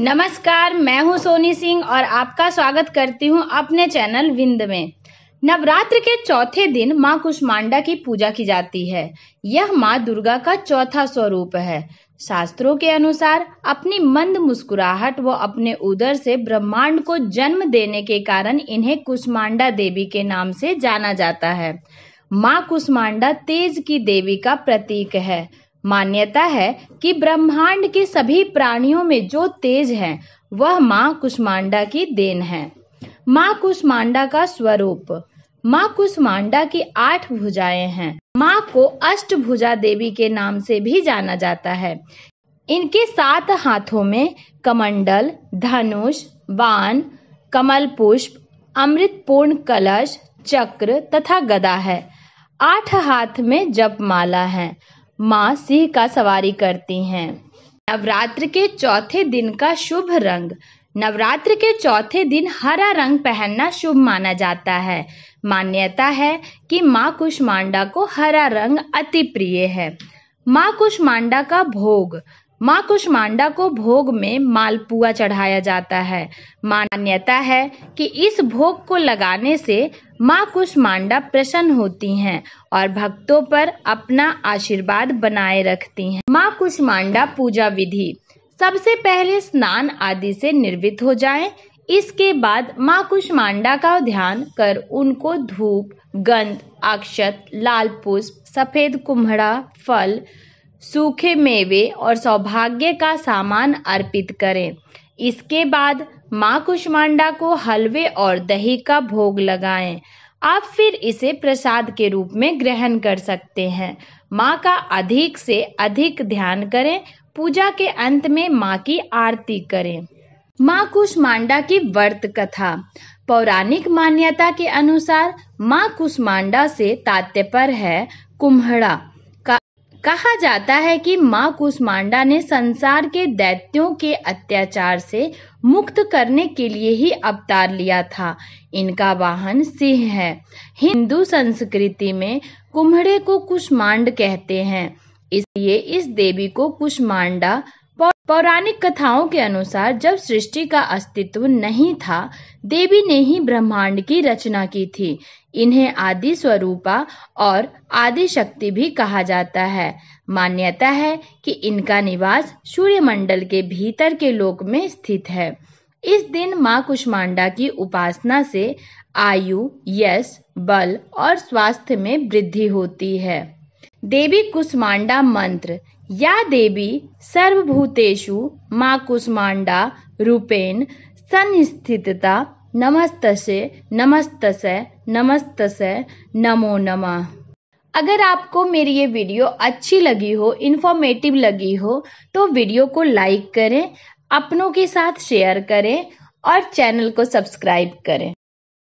नमस्कार मैं हूं सोनी सिंह और आपका स्वागत करती हूं अपने चैनल विंद में नवरात्र के चौथे दिन मां कुष्मांडा की पूजा की जाती है यह मां दुर्गा का चौथा स्वरूप है शास्त्रों के अनुसार अपनी मंद मुस्कुराहट व अपने उदर से ब्रह्मांड को जन्म देने के कारण इन्हें कुष्मांडा देवी के नाम से जाना जाता है माँ कुष्मांडा तेज की देवी का प्रतीक है मान्यता है कि ब्रह्मांड के सभी प्राणियों में जो तेज है वह माँ कुष्मांडा की देन है माँ कुष्मांडा का स्वरूप माँ कुष्मांडा की आठ भुजाएं हैं माँ को अष्ट भुजा देवी के नाम से भी जाना जाता है इनके सात हाथों में कमंडल धनुष बाण कमल पुष्प अमृत पूर्ण कलश चक्र तथा गदा है आठ हाथ में जप माला है माँ सिंह का सवारी करती हैं नवरात्र के चौथे दिन का शुभ रंग नवरात्र के चौथे दिन हरा रंग पहनना शुभ माना जाता है मान्यता है कि माँ कुष्मांडा को हरा रंग अति प्रिय है माँ कुष्मांडा का भोग माँ कुष्मांडा को भोग में मालपुआ चढ़ाया जाता है मान्यता है कि इस भोग को लगाने से माँ कुष्मांडा प्रसन्न होती हैं और भक्तों पर अपना आशीर्वाद बनाए रखती हैं माँ कुष्मांडा पूजा विधि सबसे पहले स्नान आदि से निर्वित हो जाएं। इसके बाद माँ कुष्मांडा का ध्यान कर उनको धूप गंध अक्षत लाल पुष्प सफेद कुम्हड़ा फल सूखे मेवे और सौभाग्य का सामान अर्पित करें इसके बाद माँ कुष्मांडा को हलवे और दही का भोग लगाएं। आप फिर इसे प्रसाद के रूप में ग्रहण कर सकते हैं माँ का अधिक से अधिक ध्यान करें पूजा के अंत में माँ की आरती करें माँ कुष्मांडा की व्रत कथा पौराणिक मान्यता के अनुसार माँ कुष्मांडा से तात्पर्य है कुम्हड़ा कहा जाता है कि माँ कुष्मांडा ने संसार के दैत्यों के अत्याचार से मुक्त करने के लिए ही अवतार लिया था इनका वाहन सिंह है हिंदू संस्कृति में कुम्हड़े को कुष्मांड कहते हैं इसलिए इस देवी को कुष्मांडा पौराणिक कथाओं के अनुसार जब सृष्टि का अस्तित्व नहीं था देवी ने ही ब्रह्मांड की रचना की थी इन्हें आदि स्वरूपा और आदि शक्ति भी कहा जाता है मान्यता है कि इनका निवास सूर्य मंडल के भीतर के लोक में स्थित है इस दिन माँ कुष्मांडा की उपासना से आयु यश बल और स्वास्थ्य में वृद्धि होती है देवी कुष्मांडा मंत्र या देवी सर्वभूतेषु माँ कुष्मांडा रूपेण संस्थितता नमस्तसे नमस्तसे नमस्तसे नमो नमः अगर आपको मेरी ये वीडियो अच्छी लगी हो इन्फॉर्मेटिव लगी हो तो वीडियो को लाइक करें अपनों के साथ शेयर करें और चैनल को सब्सक्राइब करें